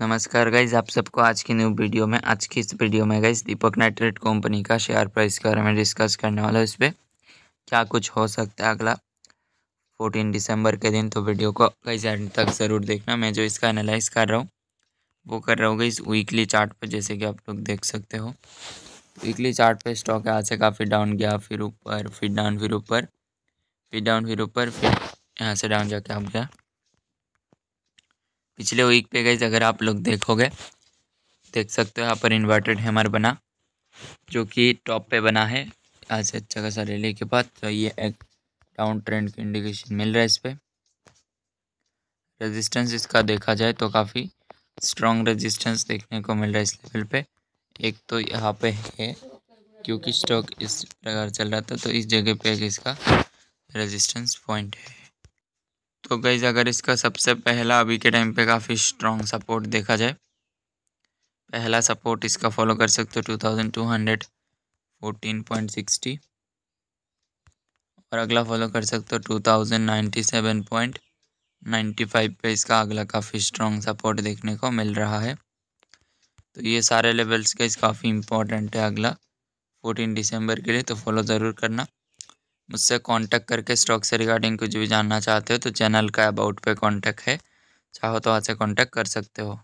नमस्कार गाइज आप सबको आज की न्यू वीडियो में आज की इस वीडियो में गाइज दीपक नाइट्रेट कंपनी का शेयर प्राइस के बारे में डिस्कस करने वाला इस पर क्या कुछ हो सकता है अगला 14 दिसंबर के दिन तो वीडियो को गाइज एंड तक ज़रूर देखना मैं जो इसका एनालाइज कर रहा हूँ वो कर रहा हूँ गाइज वीकली चार्ट पर जैसे कि आप लोग देख सकते हो वीकली चार्ट पर स्टॉक यहाँ से काफ़ी डाउन गया फिर ऊपर फिर डाउन फिर ऊपर फिर डाउन फिर ऊपर फिर यहाँ से डाउन जाके आप गया पिछले वीक पे गई अगर आप लोग देखोगे देख सकते हो यहाँ पर इन्वर्टेड हैमर बना जो कि टॉप पे बना है यहाँ से अच्छा खासा रैली के बाद तो ये एक डाउन ट्रेंड की इंडिकेशन मिल रहा है इस पर रजिस्टेंस इसका देखा जाए तो काफ़ी स्ट्रॉन्ग रेजिस्टेंस देखने को मिल रहा है इस लेवल पे एक तो यहाँ पे है क्योंकि स्टॉक इस प्रकार चल रहा था तो इस जगह पे एक इसका रेजिस्टेंस पॉइंट है तो गईज अगर इसका सबसे पहला अभी के टाइम पे काफ़ी स्ट्रॉन्ग सपोर्ट देखा जाए पहला सपोर्ट इसका फॉलो कर सकते हो two thousand two hundred fourteen point sixty और अगला फॉलो कर सकते हो two thousand ninety seven point ninety five पर इसका अगला काफ़ी स्ट्रॉन्ग सपोर्ट देखने को मिल रहा है तो ये सारे लेवल्स का इस काफ़ी इंपॉर्टेंट है अगला फोर्टीन दिसंबर के लिए तो फॉलो ज़रूर करना मुझसे कांटेक्ट करके स्टॉक से रिगार्डिंग कुछ भी जानना चाहते हो तो चैनल का अबाउट पे कांटेक्ट है चाहो तो वहाँ से कॉन्टैक्ट कर सकते हो